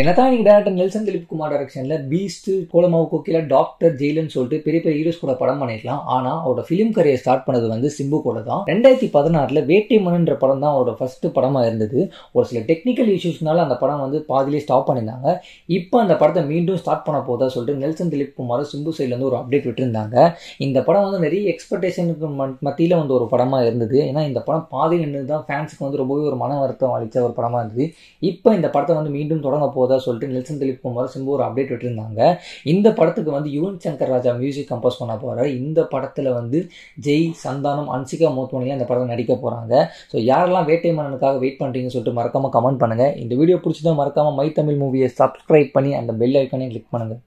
என்னதான் நீங்கள் டேரக்டர் நெல்சன் திலீப் குமார் டேரக்ஷன்ல பீஸ்ட் கோலமாவு கோக்கில டாக்டர் ஜெயிலுன்னு சொல்லிட்டு பெரிய பெரிய ஹீரோஸ் கூட படம் பண்ணிருக்கலாம் ஆனா அவரோட பிலிம் கரியர் ஸ்டார்ட் பண்ணது வந்து சிம்பு கூட தான் ரெண்டாயிரத்தி பதினாறுல வேட்டை மனுன்ற படம் தான் அவரோட ஃபர்ஸ்ட் படமா இருந்தது ஒரு சில டெக்னிக்கல் இஷ்யூஸ்னால அந்த படம் வந்து பாதிலே ஸ்டாப் பண்ணியிருந்தாங்க இப்போ அந்த படத்தை மீண்டும் ஸ்டார்ட் பண்ண போதா சொல்லிட்டு நெல்சன் திலீப் குமார் சிம்பு சைட்ல இருந்து ஒரு அப்டேட் விட்டுருந்தாங்க இந்த படம் வந்து நிறைய எக்ஸ்பெக்டேஷனுக்கு மத்தியில் வந்து ஒரு படமா இருந்தது ஏன்னா இந்த படம் பாதி நின்று தான் ஃபேன்ஸுக்கு வந்து ரொம்பவே ஒரு மன வருத்தம் அளித்த ஒரு படமா இருந்தது இப்போ இந்த படத்தை வந்து மீண்டும் தொடங்க போதா சொல்லிட்டு நெல்சன் திலீப் குமார் சிம்பு ஒரு அப்டேட் விட்டுருந்தாங்க இந்த படத்துக்கு வந்து யுவன் சங்கர் ராஜா மியூசிக் கம்போஸ் பண்ண போகிறார் இந்த படத்தில் வந்து ஜெய் சந்தானம் அன்சிகா மோத்மணிலாம் இந்த படத்தில் நடிக்க போகிறாங்க ஸோ யாரெல்லாம் வேட்டை மன்னனுக்காக வெயிட் பண்ணுறீங்கன்னு சொல்லிட்டு மறக்காமல் கமெண்ட் பண்ணுங்கள் இந்த வீடியோ பிடிச்சதும் மறக்காமல் மை தமிழ் மூவியை சப்ஸ்கிரைப் பண்ணி அந்த பெல் ஐக்கானே கிளிக் பண்ணுங்கள்